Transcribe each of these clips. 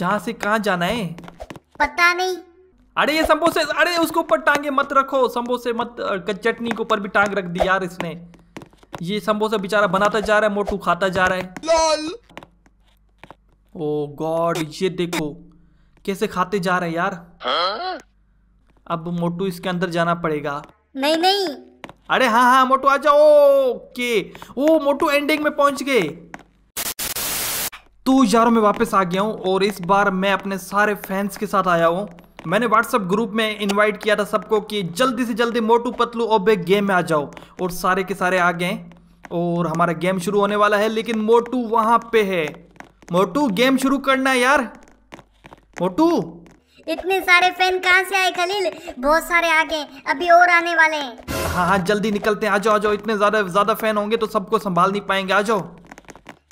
यहाँ से कहाँ जाना है पता नहीं अरे ये समोसे अरे उसके ऊपर टांगे मत रखो समोसे मत चटनी के ऊपर भी टांग रख दी यार इसने ये समोसा बेचारा बनाता जा रहा है मोटू खाता जा रहा है लाल। ओ गॉड ये देखो कैसे खाते जा रहे यार हा? अब मोटू इसके अंदर जाना पड़ेगा नहीं नहीं अरे हाँ हाँ मोटू आ जाओ ओके ओ मोटू एंडिंग में पहुंच गए तो यार मैं वापस आ गया हूँ और इस बार मैं अपने सारे फैंस के साथ आया हूँ मैंने व्हाट्सअप ग्रुप में इनवाइट किया था सबको कि जल्दी से जल्दी मोटू पतलू ओबे गेम में आ जाओ और सारे के सारे आ गए और हमारा गेम शुरू होने वाला है लेकिन मोटू वहाँ पे है मोटू गेम शुरू करना है यार मोटू इतने सारे फैन कहाँ से आए खलील बहुत सारे आ गए अभी और आने वाले हैं हाँ हाँ जल्दी निकलते हैं आ जाओ आ जाओ इतने ज्यादा ज्यादा फैन होंगे तो सबको संभाल नहीं पाएंगे आ जाओ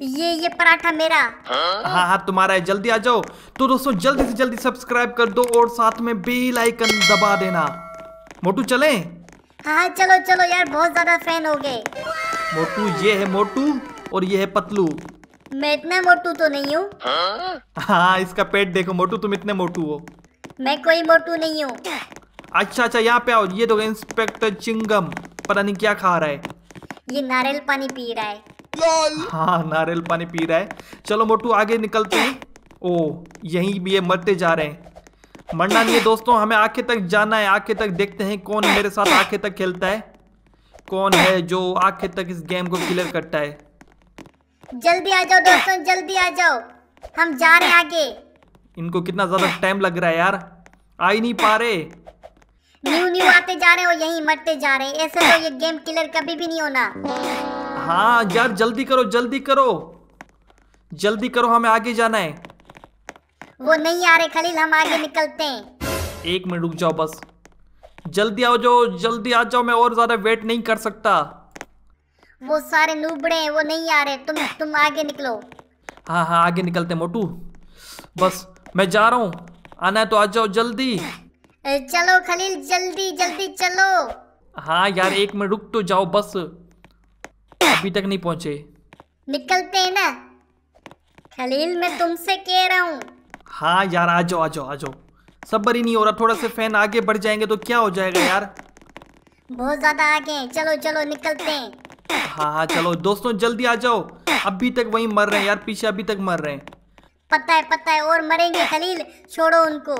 ये ये पराठा मेरा हाँ हाँ तुम्हारा है जल्दी आ जाओ तो दोस्तों जल्दी से जल्दी सब्सक्राइब कर दो और साथ में बेल आइकन दबा देना मोटू चले हाँ, हाँ चलो चलो यार बहुत ज्यादा फैन हो गए मोटू ये है मोटू और ये है पतलू मैं इतना मोटू तो नहीं हूँ हाँ इसका पेट देखो मोटू तुम इतने मोटू हो मैं कोई मोटू नहीं हूँ अच्छा अच्छा यहाँ पे आओ ये तो इंस्पेक्टर चिंगम पता नहीं क्या खा रहा है ये नारियल पानी पी रहा है हाँ नारियल पानी पी रहा है चलो मोटू आगे निकलते हैं ओ यहीं भी ये मरते जा रहे हैं मरना नहीं है दोस्तों हमें आखिर तक जाना है आखिर तक देखते हैं कौन मेरे साथ आखिर तक खेलता है कौन है जो आखिर तक इस गेम को क्लियर करता है जल्दी आ जाओ दोस्तों जल्दी आ जाओ हम जा रहे हैं आगे इनको कितना ज्यादा टाइम लग रहा है यार आ ही नहीं पा रहे न्यू न्यू आते जा रहे हो यहीं मरते जा रहे ऐसे तो ये गेम किलर कभी भी नहीं होना हाँ यार जल्दी करो जल्दी करो जल्दी करो हमें आगे जाना है वो नहीं आ रहे खलील हम आगे निकलते हैं एक मिनट रुक जाओ बस जल्दी आओ जो जल्दी आ जाओ मैं और ज्यादा वेट नहीं कर सकता वो सारे नूबड़े हैं वो नहीं आ रहे तुम तुम आगे निकलो हाँ हाँ आगे निकलते मोटू बस मैं जा रहा हूँ आना है तो आ जाओ जल्दी चलो खलील जल्दी जल्दी चलो हाँ यार एक मिनट रुक तो जाओ बस अभी तक नहीं पहुँचे निकलते हैं ना खलील मैं तुमसे कह रहा हूँ हाँ यार आ जाओ आ जाओ आ जाओ सब्र ही नहीं हो रहा थोड़ा सा फैन आगे बढ़ जाएंगे तो क्या हो जाएगा यार बहुत ज्यादा आगे हैं चलो चलो निकलते हैं हाँ हाँ चलो दोस्तों जल्दी आ जाओ अभी तक वही मर रहे हैं यार पीछे अभी तक मर रहे हैं पता है पता है और मरेंगे खलील छोड़ो उनको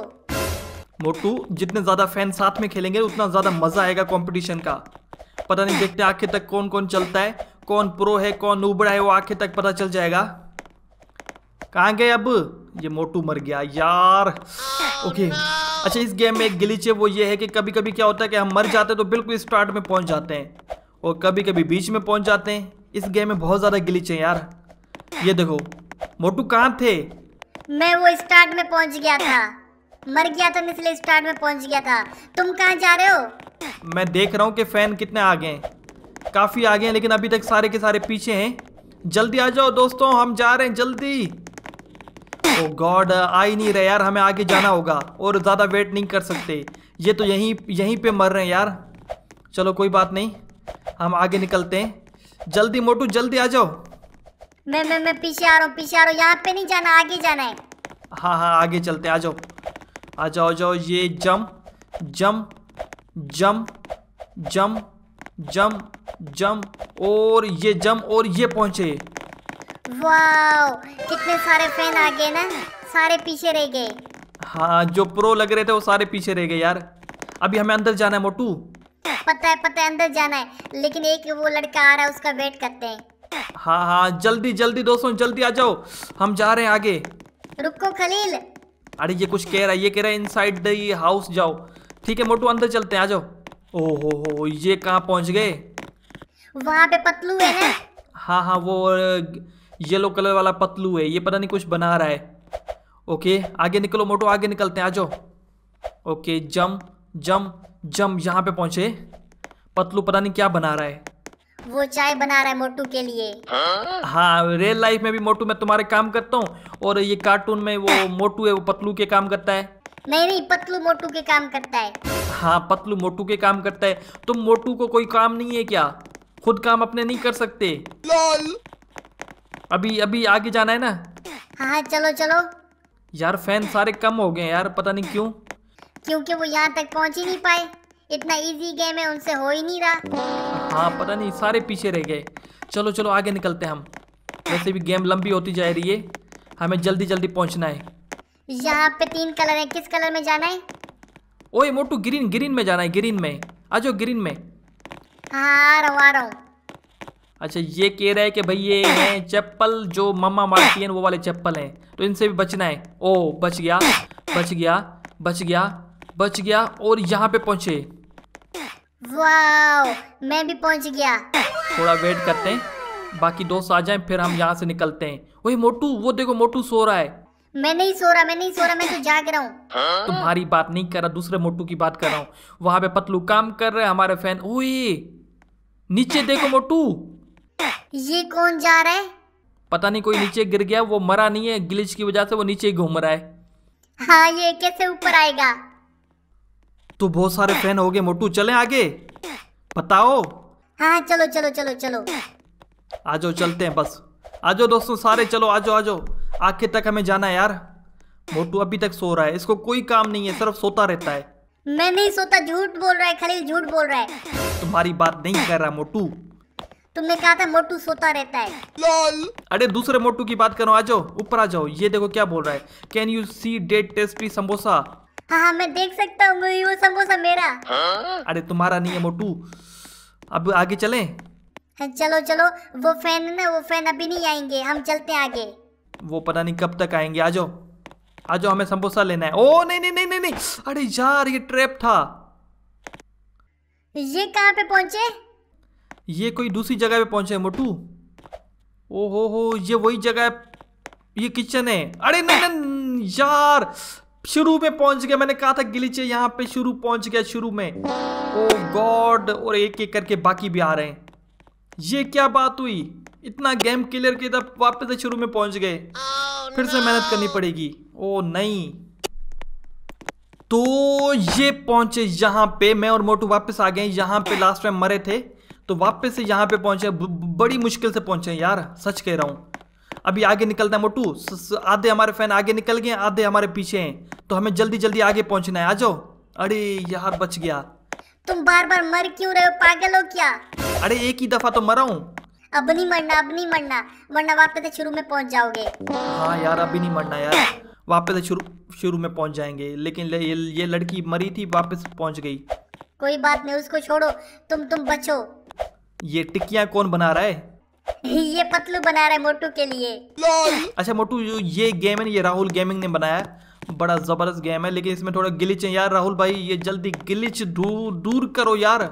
मोटू जितने ज्यादा फैन साथ में खेलेंगे उतना ज्यादा मजा आएगा कंपटीशन का पता नहीं देखते आखिर तक कौन कौन चलता है कौन प्रो है कौन उबड़ा है वो आखिर तक पता चल जाएगा कहाँ गए अब ये मोटू मर गया यार ओके अच्छा इस गेम में एक गिलीच है वो ये है कि कभी कभी क्या होता है कि हम मर जाते हैं तो बिल्कुल स्टार्ट में पहुंच जाते हैं और कभी कभी बीच में पहुंच जाते हैं इस गेम में बहुत ज़्यादा गिलीच है यार ये देखो मोटू कहाँ थे मैं वो स्टार्ट में पहुंच गया था मर गया था इसलिए स्टार्ट में पहुंच गया था तुम कहाँ जा रहे हो मैं देख रहा हूँ कि फैन कितने आगे हैं काफ़ी आगे हैं लेकिन अभी तक सारे के सारे पीछे हैं जल्दी आ जाओ दोस्तों हम जा रहे हैं जल्दी ओ गॉड आ ही नहीं रहे यार हमें आगे जाना होगा और ज़्यादा वेट नहीं कर सकते ये तो यहीं यहीं पे मर रहे हैं यार चलो कोई बात नहीं हम आगे निकलते हैं जल्दी मोटू जल्दी आ जाओ मैं मैं मैं पीछे आ रहा हूँ पीछे आ रहा हूँ यहाँ पे नहीं जाना आगे जाना है हाँ हाँ आगे चलते आ जाओ आ जाओ आ जाओ ये जम जम जम जम जम जम और ये जम और ये पहुंचे कितने सारे फैन आ गए ना सारे पीछे रह गए हाँ जो प्रो लग रहे थे वो सारे पीछे रह गए यार अभी हमें अंदर जाना है मोटू पता है पता है अंदर जाना है लेकिन एक वो लड़का आ रहा है उसका वेट करते हैं हाँ हाँ जल्दी जल्दी दोस्तों जल्दी आ जाओ हम जा रहे हैं आगे रुको खलील अरे ये कुछ कह रहा है ये कह रहा है इनसाइड द हाउस जाओ ठीक है मोटू अंदर चलते हैं आ जाओ ओहो हो ये कहाँ पहुंच गए वहाँ पे पतलू है ना हाँ हाँ वो येलो कलर वाला पतलू है ये पता नहीं कुछ बना रहा है ओके आगे निकलो मोटो आगे निकलते हैं आ जाओ ओके जम जम जम यहाँ पे पहुंचे पतलू पता नहीं क्या बना रहा है वो चाय बना रहा है मोटू के लिए हाँ रियल लाइफ में भी मोटू मैं तुम्हारे काम करता हूँ और ये कार्टून में वो मोटू है वो पतलू के काम करता है नहीं नहीं पतलू मोटू के काम करता है हाँ पतलू मोटू के काम करता है तुम मोटू को कोई काम नहीं है क्या खुद काम अपने नहीं कर सकते लाल। अभी अभी आगे जाना है ना हाँ चलो चलो यार फैन सारे कम हो गए यार पता नहीं क्यों क्योंकि वो यहाँ तक पहुँच ही नहीं पाए इतना इजी गेम है उनसे हो ही नहीं रहा हाँ पता नहीं सारे पीछे रह गए चलो चलो आगे निकलते हम वैसे भी गेम लंबी होती जा रही है हमें जल्दी जल्दी पहुँचना है यहाँ पे तीन कलर है किस कलर में जाना है ओए मोटू ग्रीन ग्रीन में जाना है ग्रीन में आ जाओ ग्रीन में हाँ, अच्छा ये कह रहा है कि भाई ये हैं चप्पल जो मम्मा मारती हैं वो वाले चप्पल हैं तो इनसे भी बचना है ओ बच गया बच गया बच गया बच गया और यहाँ पे पहुंचे वाओ मैं भी पहुंच गया थोड़ा वेट करते हैं बाकी दोस्त आ जाएं फिर हम यहाँ से निकलते हैं वही मोटू वो देखो मोटू सो रहा है मैं नहीं सो रहा मैं नहीं सो रहा मैं तो जाग रहा हूँ तुम्हारी बात नहीं कर रहा दूसरे मोटू की बात कर रहा हूँ वहाँ पे पतलू काम कर रहे हमारे फैन ओ नीचे देखो मोटू ये कौन जा रहा है पता नहीं कोई नीचे गिर गया वो मरा नहीं है ग्लिच की वजह से वो नीचे ही घूम रहा है हाँ ये कैसे ऊपर आएगा तो बहुत सारे फैन हो गए मोटू चले आगे बताओ हाँ चलो चलो चलो चलो आ जाओ चलते हैं बस आ जाओ दोस्तों सारे चलो आ जाओ आ जाओ आखिर तक हमें जाना है यार मोटू अभी तक सो रहा है इसको कोई काम नहीं है सिर्फ सोता रहता है मैं नहीं सोता झूठ बोल रहा है खाली झूठ बोल रहा है तुम्हारी बात नहीं कर रहा मोटू तुमने कहा था मोटू सोता रहता है लाल। अरे दूसरे मोटू की बात करो आ जाओ ऊपर आ जाओ ये देखो क्या बोल रहा है can you see that tasty samosa हाँ हाँ मैं देख सकता हूँ वो समोसा मेरा हाँ? अरे तुम्हारा नहीं है मोटू अब आगे चले हाँ, चलो चलो वो फैन है ना वो फैन अभी नहीं आएंगे हम चलते आगे वो पता नहीं कब तक आएंगे आ जाओ आ जाओ हमें समोसा लेना है ओ नहीं नहीं नहीं नहीं, नहीं। अरे यार ये ट्रैप था ये कहाँ पे पहुंचे ये कोई दूसरी जगह पे पहुंचे मोटू ओहो हो ये वही जगह ये किचन है अरे नहीं यार शुरू में पहुंच गया मैंने कहा था गिलीचे यहाँ पे शुरू पहुंच गया शुरू में ओ गॉड और एक एक करके बाकी भी आ रहे हैं ये क्या बात हुई इतना गेम क्लियर किया था वापस शुरू में पहुंच गए oh फिर से मेहनत करनी पड़ेगी ओ नहीं तो ये पहुंचे यहाँ पे मैं और मोटू वापस आ गए यहाँ पे लास्ट टाइम मरे थे तो वापस से यहाँ पे पहुंचे बड़ी मुश्किल से पहुंचे यार सच कह रहा हूं अभी आगे निकलता है मोटू आधे हमारे फैन आगे निकल गए आधे हमारे पीछे हैं तो हमें जल्दी जल्दी आगे पहुंचना है आ जाओ अरे यार बच गया तुम बार बार मर क्यों रहे हो पागल हो क्या अरे एक ही दफा तो मरा हूँ अब नहीं मरना अब नहीं मरना मरना वापस शुरू में पहुंच जाओगे हाँ यार अभी नहीं मरना यार वापस शुरू शुरू में पहुंच जाएंगे लेकिन ले, ये, ये लड़की मरी थी वापस पहुंच गई कोई बात नहीं उसको छोड़ो तुम तुम बचो ये टिक्कियाँ कौन बना रहा है ये पतलू बना रहा है मोटू के लिए अच्छा मोटू जो ये गेम है ये राहुल गेमिंग ने बनाया बड़ा ज़बरदस्त गेम है लेकिन इसमें थोड़ा गिलिच है यार राहुल भाई ये जल्दी गिलिच दूर दूर करो यार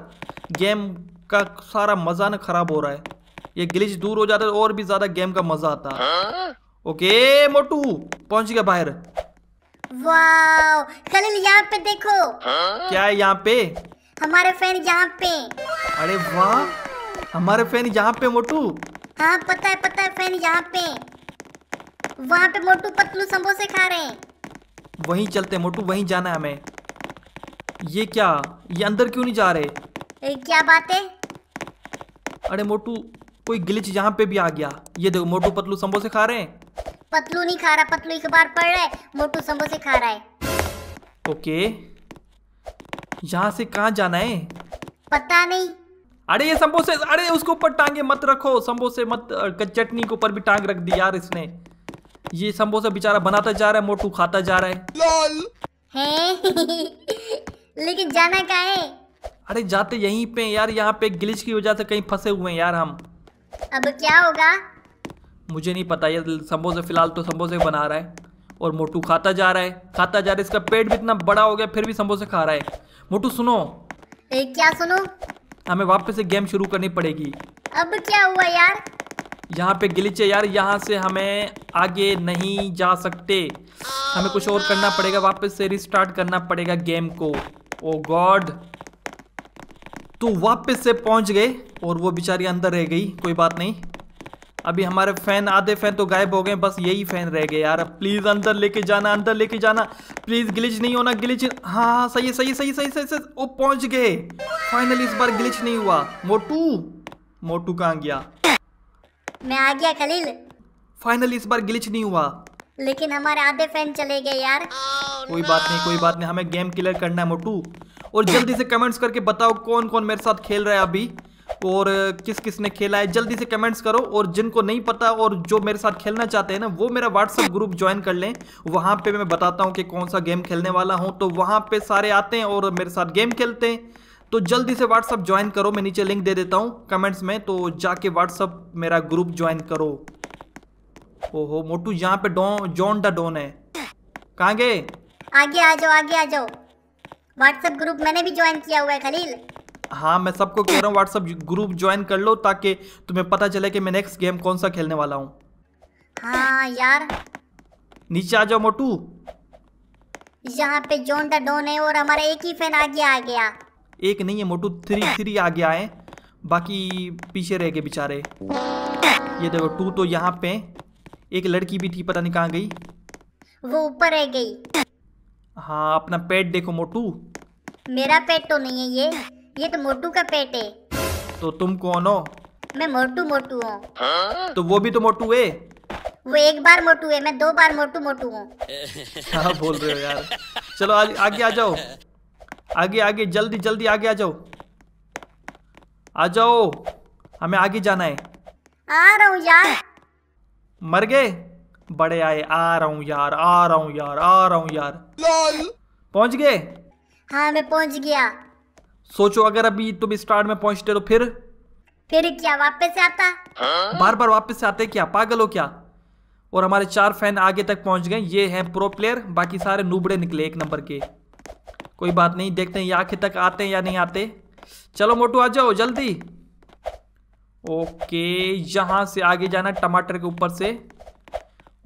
गेम का सारा मज़ा ना ख़राब हो रहा है ये गिलिच दूर हो जाता है और भी ज़्यादा गेम का मज़ा आता है हाँ? ओके मोटू पहुंच गया बाहर सलील यहाँ पे देखो हा? क्या है यहाँ पे हमारे फैन यहाँ पे अरे वाह हमारे फैन यहाँ पे मोटू हाँ पता है पता है फैन यहाँ पे वहाँ पे मोटू पतलू समोसे खा रहे हैं वहीं चलते हैं मोटू वहीं जाना है हमें ये क्या ये अंदर क्यों नहीं जा रहे ए, क्या बात है अरे मोटू कोई गिलिच यहाँ पे भी आ गया ये देखो मोटू पतलू समोसे खा रहे हैं पतलू नहीं खा रहा पतलू अखबार पढ़ रहा है मोटू समोसे खा रहा है ओके यहाँ से कहाँ जाना है पता नहीं अरे ये समोसे अरे उसको ऊपर टांगे मत रखो समोसे मत चटनी के ऊपर भी टांग रख दी यार इसने ये समोसा बेचारा बनाता जा रहा है मोटू खाता जा रहा है लाल हैं लेकिन जाना कहाँ है अरे जाते यहीं पे यार यहाँ पे गिलिच की वजह से कहीं फंसे हुए हैं यार हम अब क्या होगा मुझे नहीं पता ये समोसे फिलहाल तो समोसे बना रहा है और मोटू खाता जा रहा है खाता जा रहा है इसका पेट भी इतना बड़ा हो गया फिर भी समोसे खा रहा है मोटू सुनो ए, क्या सुनो हमें वापस से गेम शुरू करनी पड़ेगी अब क्या हुआ यार यहाँ पे है यार यहाँ से हमें आगे नहीं जा सकते हमें कुछ और करना पड़ेगा वापस से रिस्टार्ट करना पड़ेगा गेम को ओ गॉड तो वापस से पहुंच गए और वो बेचारी अंदर रह गई कोई बात नहीं अभी हमारे फैन आधे फैन तो गायब हो गए बस यही फैन रह गए यार प्लीज़ अंदर लेके जाना अंदर लेके जाना प्लीज़ ग्लिच नहीं होना ग्लिच हाँ हाँ सही है सही सही सही सही सही वो पहुंच गए फाइनली इस बार ग्लिच नहीं हुआ मोटू मोटू कहाँ गया मैं आ गया खलील फाइनली इस बार ग्लिच नहीं हुआ लेकिन हमारे आधे फैन चले गए यार oh, कोई बात नहीं कोई बात नहीं हमें गेम क्लियर करना है मोटू और जल्दी से कमेंट्स करके बताओ कौन कौन मेरे साथ खेल रहा है अभी और किस किस ने खेला है जल्दी से कमेंट्स करो और जिनको नहीं पता और जो मेरे साथ खेलना चाहते हैं ना वो मेरा व्हाट्सअप ग्रुप ज्वाइन कर लें वहाँ पे मैं बताता हूँ कि कौन सा गेम खेलने वाला हूँ तो वहाँ पे सारे आते हैं और मेरे साथ गेम खेलते हैं तो जल्दी से व्हाट्सअप ज्वाइन करो मैं नीचे लिंक दे देता हूँ कमेंट्स में तो जाके व्हाट्सअप मेरा ग्रुप ज्वाइन करो ओहो मोटू यहाँ पे डॉन जॉन दा डॉन है कहाँ गए आगे आ जाओ आगे आ जाओ व्हाट्सएप ग्रुप मैंने भी ज्वाइन किया हुआ है खलील हाँ मैं सबको कह रहा हूँ व्हाट्सअप ग्रुप ज्वाइन कर लो ताकि तुम्हें पता चले कि मैं नेक्स्ट गेम कौन सा खेलने वाला हूँ हाँ यार नीचे आ जाओ मोटू यहाँ पे जोन द डोन है और हमारा एक ही फैन आगे आ गया एक नहीं है मोटू थ्री थ्री आ गया है बाकी पीछे रह गए बेचारे ये देखो टू तो यहाँ पे एक लड़की भी थी पता नहीं कहाँ गई वो ऊपर रह गई हाँ अपना पेट देखो मोटू मेरा पेट तो नहीं है ये ये तो मोटू का पेट है तो तुम कौन हो मैं मोटू मोटू हूँ तो वो भी तो मोटू है वो एक बार मोटू है मैं दो बार मोटू मोटू हूँ क्या बोल रहे हो यार चलो आ, आगे आ जाओ आगे आगे जल्दी जल्दी आगे आ जाओ आ जाओ हमें आगे जाना है आ रहा हूँ यार मर गए बड़े आए आ रहा हूँ यार आ रहा हूँ यार आ रहा हूँ यार पहुंच गए हाँ मैं पहुंच गया सोचो अगर अभी तुम स्टार्ट में पहुंचते तो फिर फिर क्या वापस आता आ? हाँ? बार बार वापस आते क्या पागल हो क्या और हमारे चार फैन आगे तक पहुंच गए ये हैं प्रो प्लेयर बाकी सारे नूबड़े निकले एक नंबर के कोई बात नहीं देखते हैं ये आखिर तक आते हैं या नहीं आते चलो मोटू आ जाओ जल्दी ओके यहाँ से आगे जाना टमाटर के ऊपर से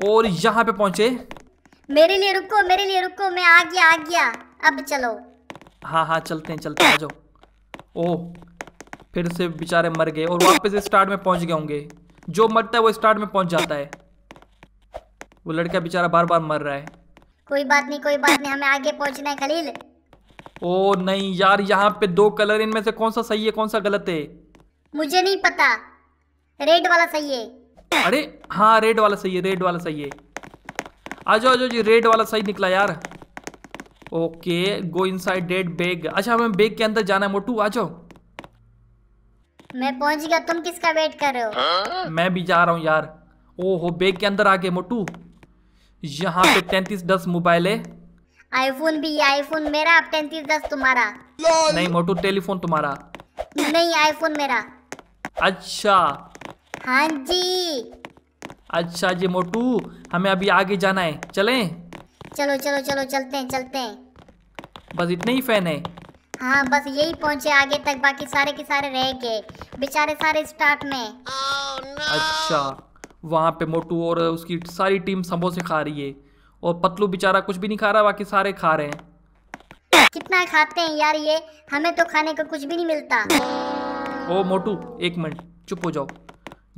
और यहाँ पे पहुंचे मेरे लिए रुको मेरे लिए रुको मैं आ गया आ गया अब चलो हाँ हाँ चलते हैं चलते हैं आ जाओ ओह फिर से बेचारे मर गए और वापस स्टार्ट में पहुंच गए होंगे जो मरता है वो स्टार्ट में पहुंच जाता है वो लड़का बेचारा बार बार मर रहा है कोई बात नहीं कोई बात नहीं हमें आगे पहुंचना है खलील ओ नहीं यार यहाँ पे दो कलर इनमें से कौन सा सही है कौन सा गलत है मुझे नहीं पता रेड वाला सही है अरे हाँ रेड वाला सही है रेड वाला सही है आ जाओ आ जाओ जी रेड वाला सही निकला यार okay go inside that bag अच्छा हमें बैग के अंदर जाना है मोटू आ जाओ मैं पहुंच गया तुम किसका वेट कर रहे हो मैं भी जा रहा हूँ यार ओहो बैग के अंदर आ गए मोटू यहाँ पे तैतीस दस मोबाइल है आईफोन भी आईफोन मेरा तैतीस दस तुम्हारा नहीं मोटू टेलीफोन तुम्हारा नहीं आईफोन मेरा अच्छा हाँ जी अच्छा जी मोटू हमें अभी आगे जाना है चलें चलो चलो चलो चलते हैं चलते हैं बस इतने ही फैन है हाँ बस यही पहुँचे आगे तक बाकी सारे के सारे रह गए बेचारे सारे स्टार्ट में oh, no. अच्छा वहाँ पे मोटू और उसकी सारी टीम समोसे खा रही है और पतलू बेचारा कुछ भी नहीं खा रहा बाकी सारे खा रहे हैं कितना खाते हैं यार ये हमें तो खाने का कुछ भी नहीं मिलता ओ मोटू एक मिनट चुप हो जाओ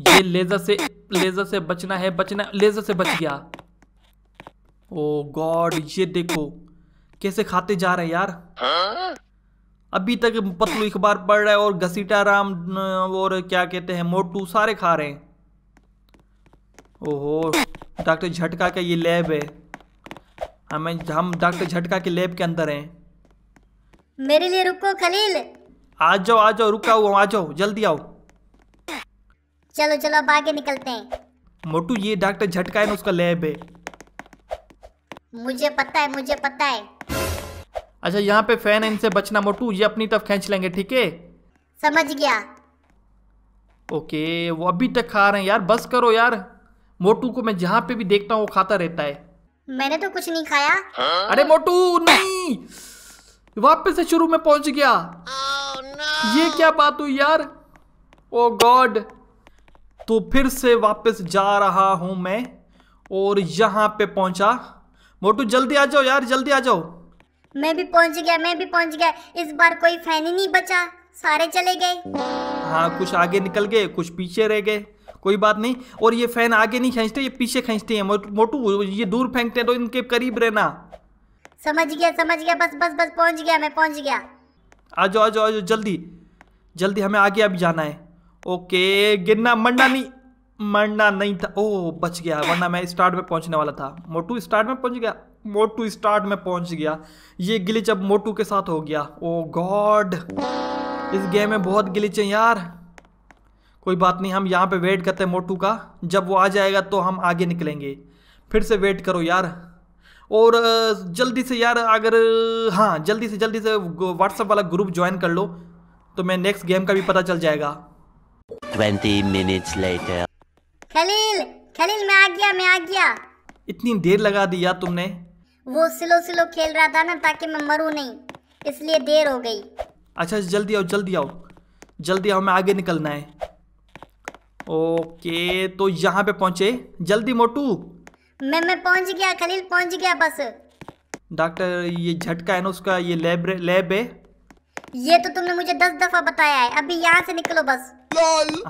ये लेजर से लेजर से बचना है बचना लेजर से बच गया ओ गॉड ये देखो कैसे खाते जा रहे यार हाँ? अभी तक पतलू अखबार पढ़ रहा है और घसीटा राम और क्या कहते हैं मोटू सारे खा रहे हैं ओहो डॉक्टर झटका का ये लैब है हमें हम डॉक्टर झटका के लैब के अंदर हैं मेरे लिए रुको खलील आ जाओ आ जाओ रुका हुआ आ जाओ जल्दी आओ चलो चलो अब आगे निकलते हैं मोटू ये डॉक्टर झटका है ना उसका लैब है मुझे पता है मुझे पता है अच्छा यहाँ पे फैन है इनसे बचना मोटू ये अपनी तरफ खींच लेंगे ठीक है समझ गया ओके वो अभी तक खा रहे हैं यार बस करो यार मोटू को मैं जहाँ पे भी देखता हूँ वो खाता रहता है मैंने तो कुछ नहीं खाया हा? अरे मोटू नहीं वापस से शुरू में पहुंच गया oh, no. ये क्या बात हुई यार ओ oh गॉड तो फिर से वापस जा रहा हूं मैं और यहां पे पहुंचा मोटू जल्दी आ जाओ यार जल्दी आ जाओ मैं भी पहुंच गया मैं भी पहुंच गया इस बार कोई फैन ही नहीं बचा सारे चले गए हाँ कुछ आगे निकल गए कुछ पीछे रह गए कोई बात नहीं और ये फैन आगे नहीं खींचते ये पीछे खींचते हैं मोटू ये दूर फेंकते हैं तो इनके करीब रहना समझ गया समझ गया बस बस बस पहुंच गया मैं पहुंच गया आ जाओ आ जाओ जल्दी जल्दी हमें आगे अभी जाना है ओके गिरना मरना नहीं मरना नहीं था ओ बच गया वरना मैं स्टार्ट में पहुंचने वाला था मोटू स्टार्ट में पहुंच गया मोटू स्टार्ट में पहुंच गया ये गिलिच अब मोटू के साथ हो गया ओ गॉड इस गेम में बहुत गिलिच है यार कोई बात नहीं हम यहाँ पे वेट करते हैं मोटू का जब वो आ जाएगा तो हम आगे निकलेंगे फिर से वेट करो यार और जल्दी से यार अगर हाँ जल्दी से जल्दी से व्हाट्सएप वाला ग्रुप ज्वाइन कर लो तो मैं नेक्स्ट गेम का भी पता चल जाएगा twenty minutes later Khalil Khalil मैं आ गया मैं आ गया इतनी देर लगा दी यार तुमने वो स्लो स्लो खेल रहा था ना ताकि मैं मरू नहीं इसलिए देर हो गई अच्छा जल्दी आओ जल्दी आओ जल्दी आओ मैं आगे निकलना है ओके तो यहाँ पे पहुंचे जल्दी मोटू मैं मैं पहुंच गया खलील पहुंच गया बस डॉक्टर ये झटका है ना उसका ये लैब लैब है ये तो तुमने मुझे दस दफा बताया है अभी यहाँ से निकलो बस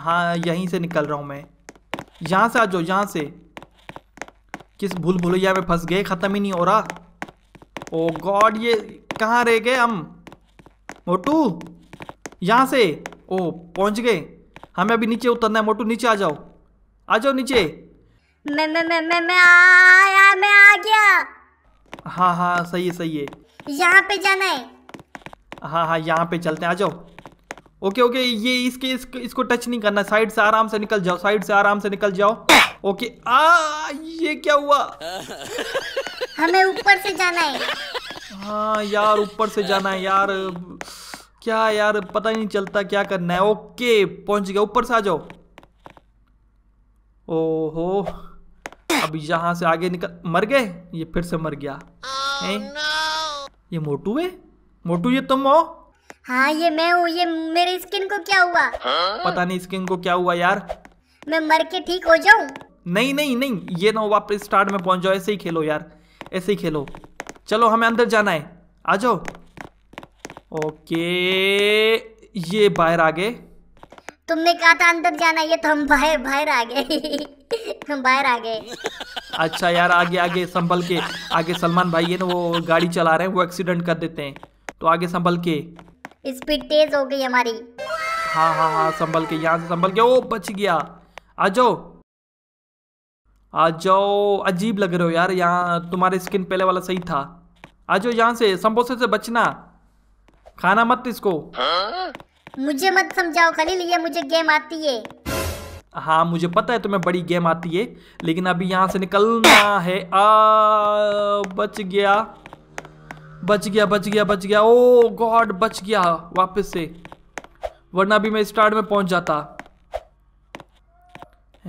हाँ यहीं से निकल रहा हूँ मैं यहाँ से आ जाओ यहाँ से किस भूल भुलैया में फंस गए ख़त्म ही नहीं हो रहा ओ गॉड ये कहाँ रह गए हम मोटू यहाँ से ओ पहुँच गए हमें अभी नीचे उतरना है मोटू नीचे आ जाओ आ जाओ नीचे मैं मैं मैं मैं मैं आया मैं आ गया हाँ हाँ सही है सही है यहाँ पे जाना है हाँ हाँ यहाँ पे चलते हैं आ जाओ ओके ओके ये इसके इसको, इसको टच नहीं करना साइड से आराम से निकल जाओ साइड से आराम से निकल जाओ ओके आ ये क्या हुआ हमें ऊपर से जाना है हाँ यार ऊपर से जाना है यार क्या यार पता ही नहीं चलता क्या करना है ओके पहुंच गया ऊपर से आ जाओ ओहो अब यहां से आगे निकल मर गए ये फिर से मर गया oh, no. ये मोटू है मोटू ये तुम हो हाँ ये मैं हूँ ये मेरे स्किन को क्या हुआ पता नहीं स्किन को क्या हुआ यार मैं मर के ठीक हो जाऊँ नहीं नहीं नहीं ये ना वापस स्टार्ट में पहुंच जाओ ऐसे ही खेलो यार ऐसे ही खेलो चलो हमें अंदर जाना है आ जाओ ओके ये बाहर आ गए तुमने कहा था अंदर जाना ये तो हम बाहर बाहर आ गए हम बाहर आ गए अच्छा यार आगे आगे संभल के आगे सलमान भाई ये ना वो गाड़ी चला रहे हैं वो एक्सीडेंट कर देते हैं तो आगे संभल के स्पीड तेज हो गई हमारी हाँ हाँ हाँ संभल के यहाँ से संभल के ओ बच गया आ जाओ आ जाओ अजीब लग रहे हो यार यहाँ तुम्हारे स्किन पहले वाला सही था आ जाओ यहाँ से संबोसे से बचना खाना मत इसको हा? मुझे मत समझाओ खलील ये मुझे गेम आती है हाँ मुझे पता है तुम्हें बड़ी गेम आती है लेकिन अभी यहाँ से निकलना है आ बच गया बच गया बच गया बच गया ओ गॉड बच गया वापस से वरना भी मैं स्टार्ट में पहुंच जाता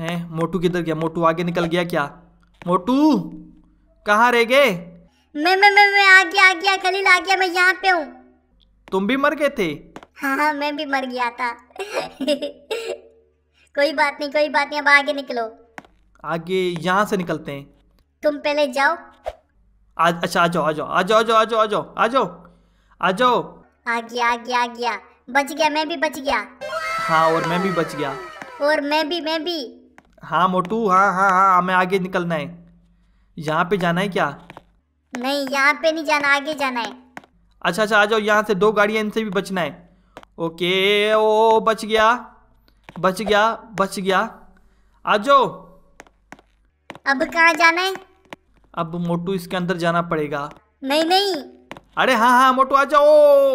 हैं मोटू किधर गया मोटू आगे निकल गया क्या मोटू कहाँ रह गए मैं मैं मैं मैं आ गया आ गया खलील आ गया मैं यहाँ पे हूँ तुम भी मर गए थे हाँ हाँ मैं भी मर गया था कोई बात नहीं कोई बात नहीं अब आगे निकलो आगे यहाँ से निकलते हैं तुम पहले जाओ आज अच्छा आ जाओ आ जाओ आ जाओ आ जाओ आ जाओ आ जाओ आ जाओ आ जाओ आ गया आ गया आ गया बच गया मैं भी बच गया हाँ और मैं भी बच गया और मैं भी मैं भी हाँ मोटू हाँ हाँ हाँ हमें आगे निकलना है यहाँ पे जाना है क्या नहीं यहाँ पे नहीं जाना आगे जाना है अच्छा अच्छा आ जाओ यहाँ से दो गाड़ियाँ इनसे भी बचना है ओके ओ बच गया बच गया बच गया आ जाओ अब कहाँ जाना है अब मोटू इसके अंदर जाना पड़ेगा नहीं नहीं अरे हाँ हाँ मोटू आ जाओ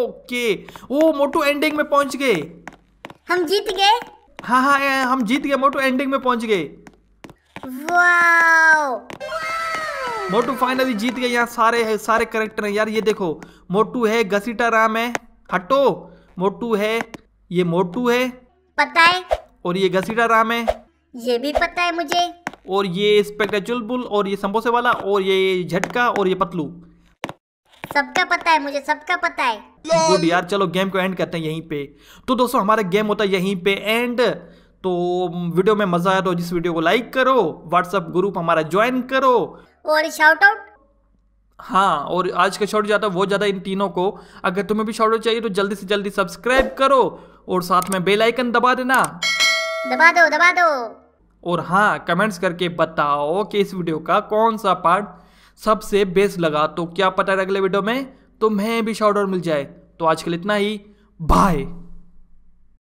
ओके ओ मोटू एंडिंग में पहुंच गए हम जीत गए हाँ हाँ हम जीत गए मोटू एंडिंग में पहुंच गए मोटू फाइनली जीत गए यहाँ सारे है सारे करेक्टर हैं यार ये देखो मोटू है घसीटा राम है हटो मोटू है ये मोटू है पता है और ये घसीटा राम है ये भी पता है मुझे और ये स्पेक्टेचुअल चुलबुल और ये संबोसे वाला और ये झटका और ये पतलू सबका पता है मुझे सबका पता है गुड यार चलो गेम को एंड करते हैं यहीं पे तो दोस्तों हमारा गेम होता है यहीं पे एंड तो वीडियो में मजा आया तो जिस वीडियो को लाइक करो व्हाट्सएप ग्रुप हमारा ज्वाइन करो और शाउट आउट हाँ और आज का शॉर्ट ज्यादा है वो ज़्यादा इन तीनों को अगर तुम्हें भी शॉर्ट चाहिए तो जल्दी से जल्दी सब्सक्राइब करो और साथ में बेल आइकन दबा देना दबा दो दबा दो और हाँ कमेंट्स करके बताओ कि इस वीडियो का कौन सा पार्ट सबसे बेस्ट लगा तो क्या पता है अगले वीडियो में तुम्हें भी शॉर्ट मिल जाए तो आज के लिए इतना ही बाय